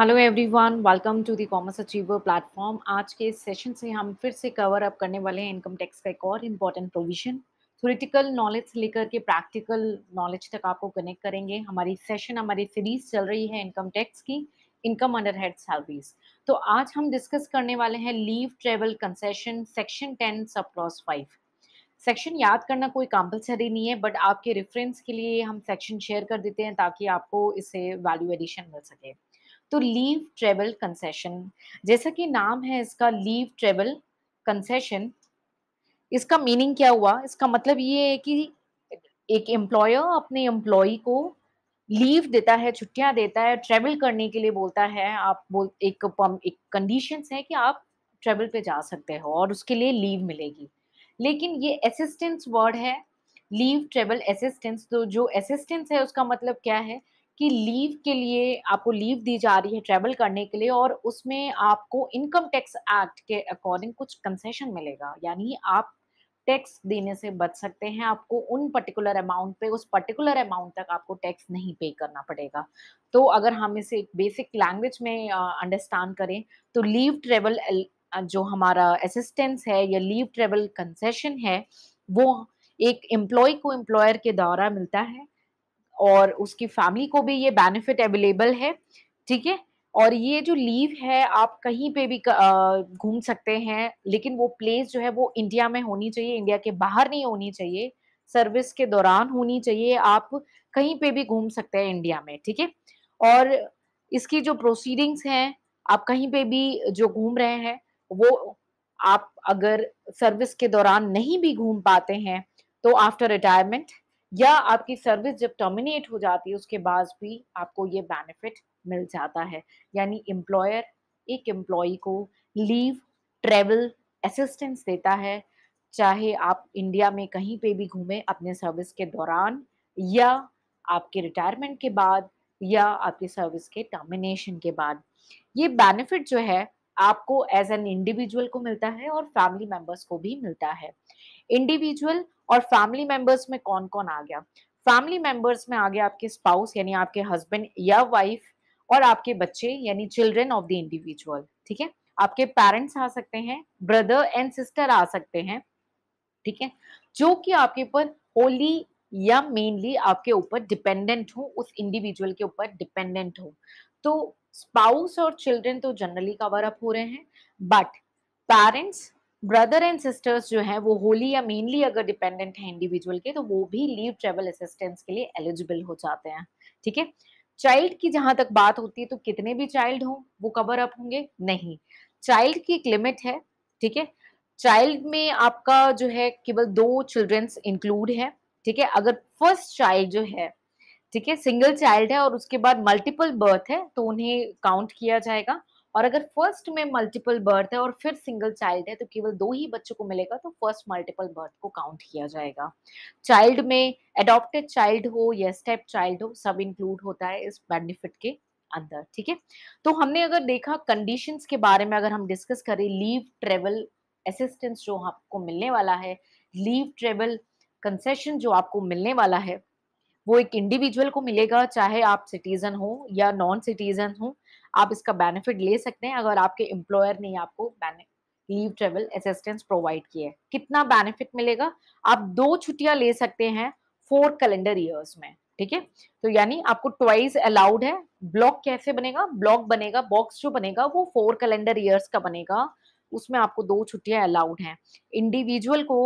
hello everyone welcome to the commerce achiever platform आज के इस सेशन से हम फिर से कवर अप करने वाले हैं इनकम टैक्स का एक और इम्पोर्टेंट प्रोविजन थोरिटिकल नॉलेज से लेकर के प्रैक्टिकल नॉलेज तक आपको कनेक्ट करेंगे हमारी सेशन हमारी सीरीज चल रही है इनकम टैक्स की इनकम अंडर हेड सैलरीज तो आज हम डिस्कस करने वाले हैं leave travel concession section ten sub clause five section याद करना कोई कंपलसरी नहीं है बट आपके रेफरेंस के लिए हम सेक्शन शेयर कर देते हैं ताकि आपको इसे वैल्यू एडिशन मिल सके तो लीव ट्रेवल कंसेशन जैसा कि नाम है इसका लीव ट्रेवल कंसेशन इसका मीनिंग क्या हुआ इसका मतलब ये है कि एक एम्प्लॉयर अपने एम्प्लॉय को लीव देता है छुट्टियां देता है ट्रेवल करने के लिए बोलता है आप बोल एक एक कंडीशन है कि आप ट्रेवल पे जा सकते हो और उसके लिए लीव मिलेगी लेकिन ये असिस्टेंस वर्ड है लीव ट्रेवल असिस्टेंस तो जो असिस्टेंस है उसका मतलब क्या है कि लीव के लिए आपको लीव दी जा रही है ट्रेवल करने के लिए और उसमें आपको इनकम टैक्स एक्ट के अकॉर्डिंग कुछ कंसेशन मिलेगा यानी आप टैक्स देने से बच सकते हैं आपको उन पर्टिकुलर अमाउंट पे उस पर्टिकुलर अमाउंट तक आपको टैक्स नहीं पे करना पड़ेगा तो अगर हम इसे एक बेसिक लैंग्वेज में अंडरस्टैंड करें तो लीव ट्रेवल जो हमारा असिस्टेंस है या लीव ट्रेवल कंसेशन है वो एक एम्प्लॉय को एम्प्लॉयर के द्वारा मिलता है और उसकी फैमिली को भी ये बेनिफिट अवेलेबल है ठीक है और ये जो लीव है आप कहीं पे भी घूम सकते हैं लेकिन वो प्लेस जो है वो इंडिया में होनी चाहिए इंडिया के बाहर नहीं होनी चाहिए सर्विस के दौरान होनी चाहिए आप कहीं पे भी घूम सकते हैं इंडिया में ठीक है और इसकी जो प्रोसीडिंग्स हैं आप कहीं पे भी जो घूम रहे हैं वो आप अगर सर्विस के दौरान नहीं भी घूम पाते हैं तो आफ्टर रिटायरमेंट या आपकी सर्विस जब टर्मिनेट हो जाती है उसके बाद भी आपको ये बेनिफिट मिल जाता है यानी एम्प्लॉयर एक एम्प्लॉय को लीव ट्रेवल असिस्टेंस देता है चाहे आप इंडिया में कहीं पे भी घूमें अपने सर्विस के दौरान या आपके रिटायरमेंट के बाद या आपकी सर्विस के टर्मिनेशन के बाद ये बेनिफिट जो है आपको एज एन इंडिविजुअल को मिलता है और फैमिली मेम्बर्स को भी मिलता है इंडिविजुअल और फैमिली मेंबर्स में कौन कौन आ गया फैमिली मेंबर्स में आ गया आपके स्पाउस यानी आपके हस्बैंड या वाइफ और आपके बच्चे यानी चिल्ड्रन ऑफ द इंडिविजुअल ठीक है आपके पेरेंट्स आ सकते हैं ब्रदर एंड सिस्टर आ सकते हैं ठीक है जो कि आपके ऊपर होली या मेनली आपके ऊपर डिपेंडेंट हो उस इंडिविजुअल के ऊपर डिपेंडेंट हो तो स्पाउस और चिल्ड्रन तो जनरली कवर अप हो रहे हैं but parents brother and sisters जो है वो होली या मेनली अगर डिपेंडेंट है इंडिविजुअल के तो वो भी लीव ट्रेवल असिस्टेंस के लिए एलिजिबल हो जाते हैं ठीक है चाइल्ड की जहां तक बात होती है तो कितने भी चाइल्ड हों वो कवर अप होंगे नहीं चाइल्ड की एक लिमिट है ठीक है चाइल्ड में आपका जो है केवल दो चिल्ड्रंस इंक्लूड है ठीक है अगर फर्स्ट चाइल्ड जो है ठीक है सिंगल चाइल्ड है और उसके बाद मल्टीपल बर्थ है तो उन्हें काउंट किया जाएगा और अगर फर्स्ट में मल्टीपल बर्थ है और फिर सिंगल चाइल्ड है तो केवल दो ही बच्चों को मिलेगा तो फर्स्ट मल्टीपल बर्थ को काउंट किया जाएगा चाइल्ड में एडॉप्टेड चाइल्ड हो या स्टेप चाइल्ड हो सब इंक्लूड होता है इस बेनिफिट के अंदर ठीक है तो हमने अगर देखा कंडीशंस के बारे में अगर हम डिस्कस करें लीव ट्रेवल असिस्टेंस जो आपको मिलने वाला है लीव ट्रेवल कंसेशन जो आपको मिलने वाला है वो एक इंडिविजुअल को मिलेगा चाहे आप सिटीजन हो या नॉन सिटीजन हो आप इसका बेनिफिट ले सकते हैं अगर आपके एम्प्लॉयर ने आपको लीव ट्रेवल असिस्टेंस प्रोवाइड किया है कितना बेनिफिट मिलेगा आप दो छुट्टियां ले सकते हैं फोर कैलेंडर ईयर्स में ठीक है तो यानी आपको ट्वाइस अलाउड है ब्लॉक कैसे बनेगा ब्लॉक बनेगा बॉक्स जो बनेगा वो फोर कैलेंडर ईयर्स का बनेगा उसमें आपको दो छुट्टियां अलाउड हैं इंडिविजुअल को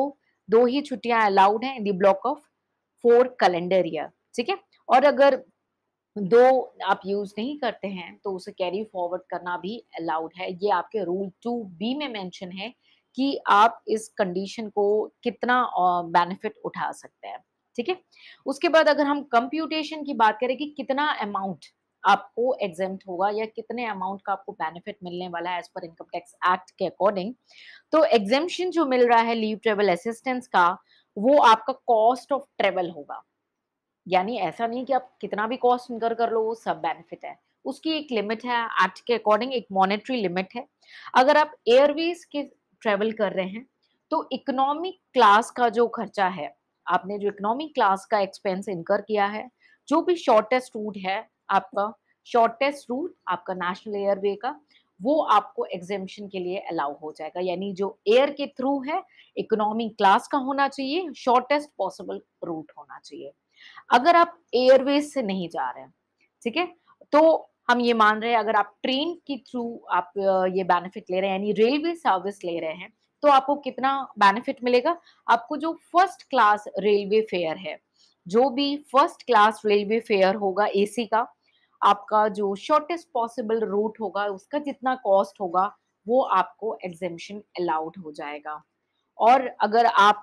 दो ही छुट्टियां अलाउड हैं in the block of four calendar year ठीक है और अगर दो आप यूज नहीं करते हैं तो उसे कैरी फॉरवर्ड करना भी अलाउड है ये आपके रूल टू बी में मेंशन है कि आप इस कंडीशन को कितना बेनिफिट उठा सकते हैं ठीक है उसके बाद अगर हम कंप्यूटेशन की बात करें कि कितना अमाउंट आपको एग्जाम होगा या कितने अमाउंट का आपको बेनिफिट मिलने वाला है as per income tax act के अकॉर्डिंग तो एग्जामेशन जो मिल रहा है लीव ट्रेवल असिस्टेंस का वो आपका कॉस्ट ऑफ ट्रेवल होगा यानी ऐसा नहीं कि आप कितना भी कॉस्ट इनकर कर लो वो सब बेनिफिट है उसकी एक लिमिट है एक्ट के अकॉर्डिंग एक मॉनेटरी लिमिट है अगर आप एयरवेज के ट्रेवल कर रहे हैं तो इकोनॉमिक क्लास का जो खर्चा है आपने जो इकोनॉमिक क्लास का एक्सपेंस इनकर किया है जो भी शॉर्टेस्ट रूट है आपका शॉर्टेस्ट रूट आपका नेशनल एयरवे का वो आपको एग्जेम्पन के लिए अलाउ हो जाएगा यानी जो एयर के थ्रू है इकोनॉमिक क्लास का होना चाहिए शॉर्टेस्ट पॉसिबल रूट होना चाहिए अगर आप एयरवेज से नहीं जा रहे हैं ठीक है तो हम ये मान रहे हैं अगर आप ट्रेन के थ्रू आप ये बेनिफिट ले रहे हैं यानी रेलवे सर्विस ले रहे हैं तो आपको कितना बेनिफिट मिलेगा आपको जो फर्स्ट क्लास रेलवे फेयर है जो भी फर्स्ट क्लास रेलवे फेयर होगा एसी का आपका जो शॉर्टेस्ट पॉसिबल रूट होगा उसका जितना कॉस्ट होगा वो आपको एग्जेम्पन अलाउड हो जाएगा और अगर आप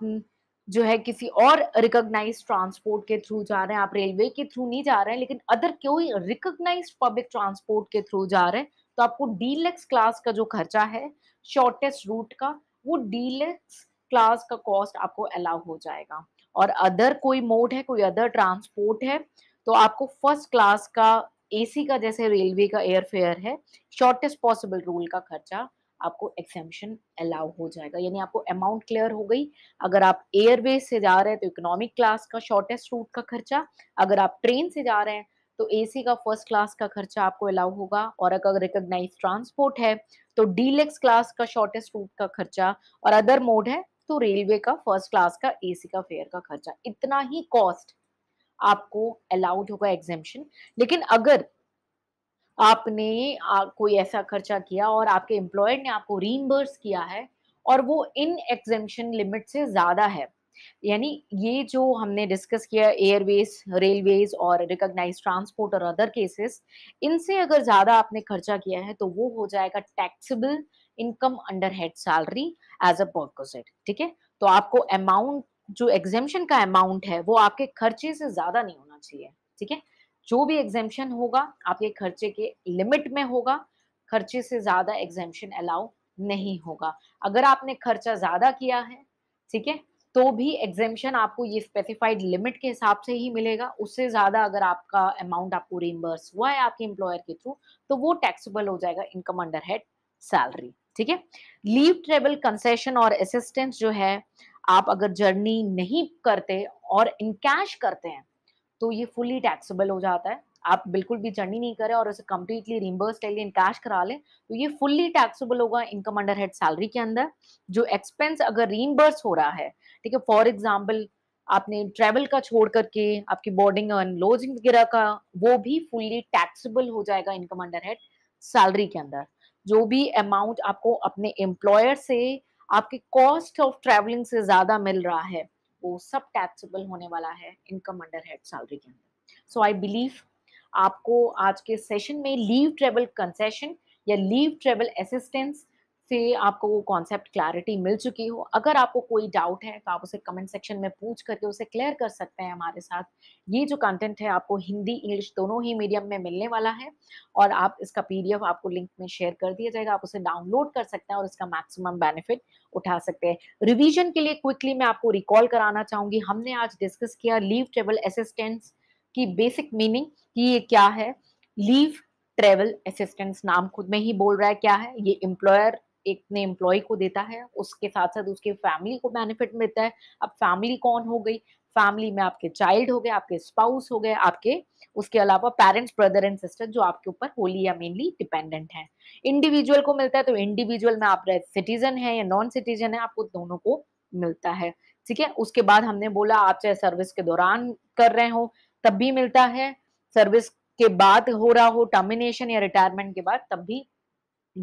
जो है किसी और रिकॉग्नाइज ट्रांसपोर्ट के थ्रू जा रहे हैं आप रेलवे के थ्रू नहीं जा रहे हैं लेकिन अदर कोई रिकॉग्नाइज पब्लिक ट्रांसपोर्ट के थ्रू जा रहे हैं तो आपको डीलक्स क्लास का जो खर्चा है शॉर्टेस्ट रूट का वो डीलक्स क्लास का कॉस्ट आपको अलाउ हो जाएगा और अदर कोई मोड है कोई अदर ट्रांसपोर्ट है तो आपको फर्स्ट क्लास का एसी का जैसे रेलवे का एयरफेयर है शॉर्टेस्ट पॉसिबल रूल का खर्चा आपको एक्सेम्पन अलाउ हो जाएगा यानी आपको अमाउंट क्लियर हो गई अगर आप एयरवेज से जा रहे हैं तो इकोनॉमिक क्लास का शॉर्टेस्ट रूट का खर्चा अगर आप ट्रेन से जा रहे हैं तो एसी का फर्स्ट क्लास का खर्चा आपको अलाउ होगा और अगर रिकोगनाइज ट्रांसपोर्ट है तो डीलेक्स क्लास का शॉर्टेस्ट रूट का खर्चा और अदर मोड है तो रेलवे का फर्स्ट क्लास का एसी का फेयर का खर्चा इतना ही कॉस्ट आपको अलाउड होगा एग्जेम्पन लेकिन अगर आपने आ, कोई ऐसा खर्चा किया और आपके एम्प्लॉय ने आपको रीम्बर्स किया है और वो इन एक्जेंशन लिमिट से ज़्यादा है यानी ये जो हमने डिस्कस किया एयरवेज रेलवेज और रिकॉग्नाइज ट्रांसपोर्ट और अदर केसेस इनसे अगर ज़्यादा आपने खर्चा किया है तो वो हो जाएगा taxable income under head salary as a perquisite ठीक है तो आपको अमाउंट जो एग्जेम्शन का अमाउंट है वो आपके खर्चे से ज़्यादा नहीं होना चाहिए ठीक है जो भी एग्जेम्पन होगा आपके खर्चे के लिमिट में होगा खर्चे से ज्यादा एग्जेम्पन अलाउ नहीं होगा अगर आपने खर्चा ज्यादा किया है ठीक है तो भी एग्जेम्पन आपको ये स्पेसिफाइड लिमिट के हिसाब से ही मिलेगा उससे ज्यादा अगर आपका अमाउंट आपको रिमबर्स हुआ है आपके एम्प्लॉयर के थ्रू तो वो टैक्सेबल हो जाएगा इनकम अंडर हेड सैलरी ठीक है लीव ट्रेवल कंसेशन और असिस्टेंस जो है आप अगर जर्नी नहीं करते और इन कैश करते हैं तो ये फुली टैक्सेबल हो जाता है आप बिल्कुल भी जर्नी नहीं करें और उसे कम्प्लीटली रिम्बर्स ले लें कैश करा लें तो ये फुल्ली टैक्सेबल होगा इनकम अंडर हेड सैलरी के अंदर जो एक्सपेंस अगर रिमबर्स हो रहा है ठीक है फॉर एग्जाम्पल आपने ट्रेवल का छोड़ करके आपकी बोर्डिंग और लॉजिंग वगैरह का वो भी फुल्ली टैक्सेबल हो जाएगा इनकम अंडर हेड सैलरी के अंदर जो भी अमाउंट आपको अपने एम्प्लॉयर से आपके कॉस्ट ऑफ ट्रेवलिंग से ज़्यादा मिल रहा है वो सब टैक्सेबल होने वाला है इनकम अंडर हेड सैलरी के अंदर सो आई बिलीव आपको आज के सेशन में लीव ट्रेवल कंसेशन या लीव ट्रेवल असिस्टेंस से आपको वो कॉन्सेप्ट क्लैरिटी मिल चुकी हो अगर आपको कोई डाउट है तो आप उसे कमेंट सेक्शन में पूछ करके उसे क्लियर कर सकते हैं हमारे साथ ये जो कंटेंट है आपको हिंदी इंग्लिश दोनों ही मीडियम में मिलने वाला है और आप इसका पीडीएफ आपको लिंक में शेयर कर दिया जाएगा आप उसे डाउनलोड कर सकते हैं और इसका मैक्सिमम बेनिफिट उठा सकते हैं रिविजन के लिए क्विकली मैं आपको रिकॉल कराना चाहूंगी हमने आज डिस्कस किया लीव ट्रेवल असिस्टेंट्स की बेसिक मीनिंग कि ये क्या है लीव ट्रेवल असिस्टेंट्स नाम खुद में ही बोल रहा है क्या है ये एम्प्लॉयर एक ने एम्प्लॉय को देता है उसके साथ साथ उसके फैमिली को बेनिफिट मिलता है अब फैमिली कौन हो गई फैमिली में आपके चाइल्ड हो गए आपके स्पाउस हो गए आपके उसके अलावा पेरेंट्स ब्रदर एंड सिस्टर जो आपके ऊपर होली या मेनली डिपेंडेंट हैं इंडिविजुअल को मिलता है तो इंडिविजुअल में आप सिटीजन है या नॉन सिटीजन है आपको दोनों को मिलता है ठीक है उसके बाद हमने बोला आप चाहे सर्विस के दौरान कर रहे हो तब भी मिलता है सर्विस के बाद हो रहा हो टर्मिनेशन या रिटायरमेंट के बाद तब भी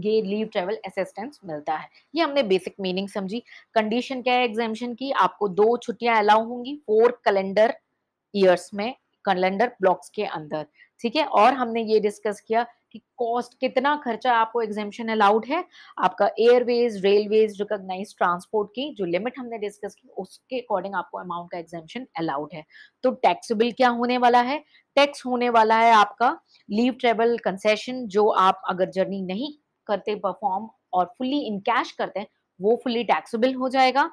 ये लीव ट्रेवल असिस्टेंस मिलता है ये हमने बेसिक मीनिंग समझी कंडीशन क्या है एग्जामेशन की आपको दो छुट्टियां अलाउ होंगी फोर कैलेंडर ईयर्स में कैलेंडर ब्लॉक्स के अंदर ठीक है और हमने ये डिस्कस किया कि कॉस्ट कितना खर्चा आपको एग्जामेशन अलाउड है आपका एयरवेज रेलवेज रिकोगनाइज ट्रांसपोर्ट की जो लिमिट हमने डिस्कस की उसके अकॉर्डिंग आपको अमाउंट का एग्जामेशन अलाउड है तो टैक्सेबल क्या होने वाला है टैक्स होने वाला है आपका लीव ट्रेवल कंसेशन जो आप अगर जर्नी नहीं करते परफॉर्म और फुल्ली इन कैश करते हैं वो फुल्ली टैक्सेबल हो जाएगा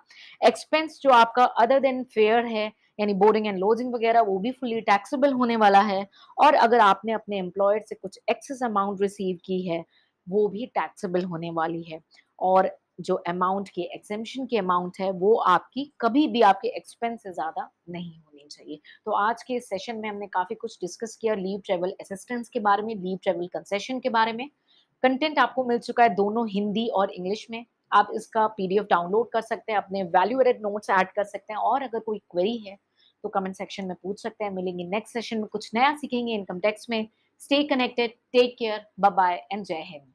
एक्सपेंस जो आपका अदर देन फेयर है यानी बोर्डिंग एंड लॉजिंग वगैरह वो भी फुल्ली टैक्सेबल होने वाला है और अगर आपने अपने एम्प्लॉयर से कुछ एक्सेस अमाउंट रिसीव की है वो भी टैक्सेबल होने वाली है और जो अमाउंट की एग्जेम्पन की अमाउंट है वो आपकी कभी भी आपके एक्सपेंस से ज़्यादा नहीं होनी चाहिए तो आज के सेशन में हमने काफ़ी कुछ डिस्कस किया लीव ट्रेवल असिस्टेंस के बारे में लीव ट्रेवल कंसेशन के बारे में कंटेंट आपको मिल चुका है दोनों हिंदी और इंग्लिश में आप इसका पीडीएफ डाउनलोड कर सकते हैं अपने वैल्यू एडेड नोट्स ऐड कर सकते हैं और अगर कोई क्वेरी है तो कमेंट सेक्शन में पूछ सकते हैं मिलेंगे नेक्स्ट सेशन में कुछ नया सीखेंगे इनकम टैक्स में stay connected take care bye bye and जय हिंद